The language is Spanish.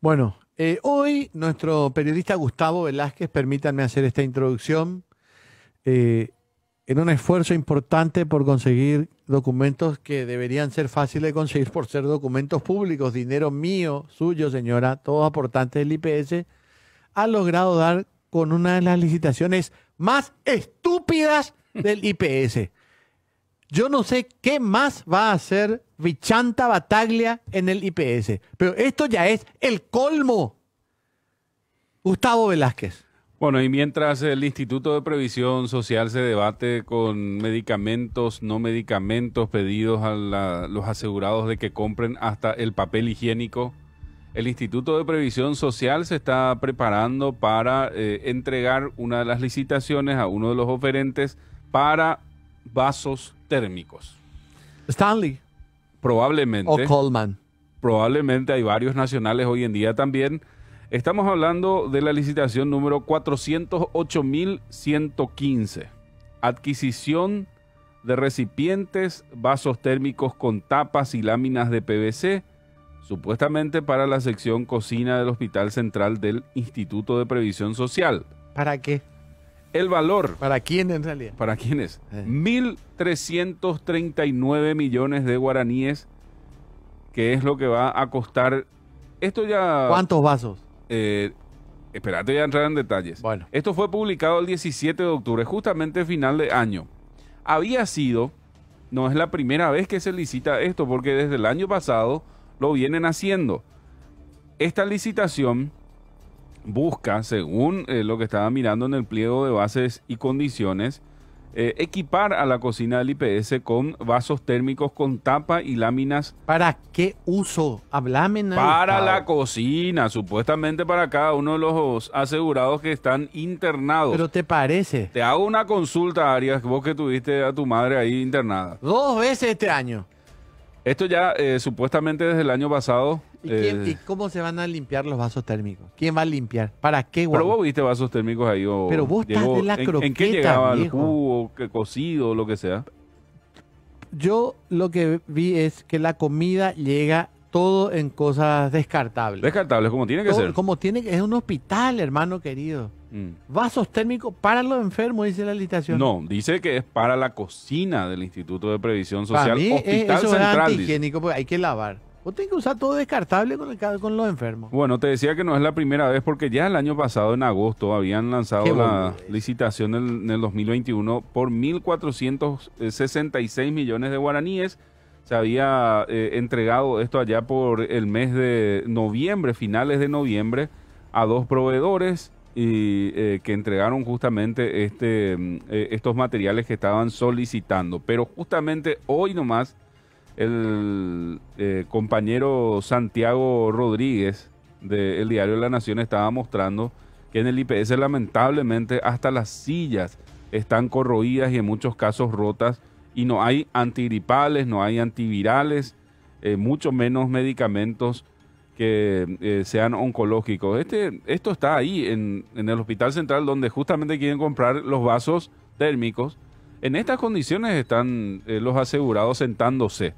Bueno, eh, hoy nuestro periodista Gustavo Velázquez, permítanme hacer esta introducción, eh, en un esfuerzo importante por conseguir documentos que deberían ser fáciles de conseguir por ser documentos públicos, dinero mío, suyo, señora, todos aportantes del IPS, ha logrado dar con una de las licitaciones más estúpidas del IPS. Yo no sé qué más va a hacer Vichanta Bataglia en el IPS, pero esto ya es el colmo. Gustavo Velázquez. Bueno, y mientras el Instituto de Previsión Social se debate con medicamentos, no medicamentos pedidos a los asegurados de que compren hasta el papel higiénico, el Instituto de Previsión Social se está preparando para eh, entregar una de las licitaciones a uno de los oferentes para vasos térmicos. Stanley. Probablemente. O Coleman. Probablemente hay varios nacionales hoy en día también. Estamos hablando de la licitación número 408.115. Adquisición de recipientes, vasos térmicos con tapas y láminas de PVC, supuestamente para la sección cocina del Hospital Central del Instituto de Previsión Social. ¿Para qué? El valor. ¿Para quién en realidad? ¿Para quiénes? Eh. es? 1.339 millones de guaraníes, que es lo que va a costar. Esto ya. ¿Cuántos vasos? Eh, espérate, voy a entrar en detalles. Bueno. Esto fue publicado el 17 de octubre, justamente final de año. Había sido. No es la primera vez que se licita esto, porque desde el año pasado lo vienen haciendo. Esta licitación busca, según eh, lo que estaba mirando en el pliego de bases y condiciones, eh, equipar a la cocina del IPS con vasos térmicos con tapa y láminas. ¿Para qué uso? Hablame. Para la cocina, supuestamente para cada uno de los asegurados que están internados. ¿Pero te parece? Te hago una consulta, Arias, vos que tuviste a tu madre ahí internada. Dos veces este año. Esto ya eh, supuestamente desde el año pasado. Eh, ¿Y, cómo se van a limpiar los vasos térmicos? ¿Quién va a limpiar? ¿Para qué, Pero vos viste vasos térmicos ahí. Pero vos estás de la ¿en, ¿En qué llegaba? ¿El jugo, que cocido, lo que sea? Yo lo que vi es que la comida llega todo en cosas descartables. Descartables, como tiene que ser. Como tiene que, es un hospital, hermano querido. Mm. Vasos térmicos para los enfermos, dice la licitación. No, dice que es para la cocina del Instituto de Previsión Social. hospital eso Central, es antihigiénico, porque hay que lavar. O tiene que usar todo descartable con, el, con los enfermos. Bueno, te decía que no es la primera vez porque ya el año pasado, en agosto, habían lanzado la licitación en, en el 2021 por 1.466 millones de guaraníes se había eh, entregado esto allá por el mes de noviembre, finales de noviembre, a dos proveedores y eh, que entregaron justamente este, mm, eh, estos materiales que estaban solicitando. Pero justamente hoy nomás el compañero Santiago Rodríguez del de diario La Nación estaba mostrando que en el IPS lamentablemente hasta las sillas están corroídas y en muchos casos rotas y no hay antigripales, no hay antivirales, eh, mucho menos medicamentos que eh, sean oncológicos. Este, esto está ahí en, en, el Hospital Central donde justamente quieren comprar los vasos térmicos. En estas condiciones están eh, los asegurados sentándose.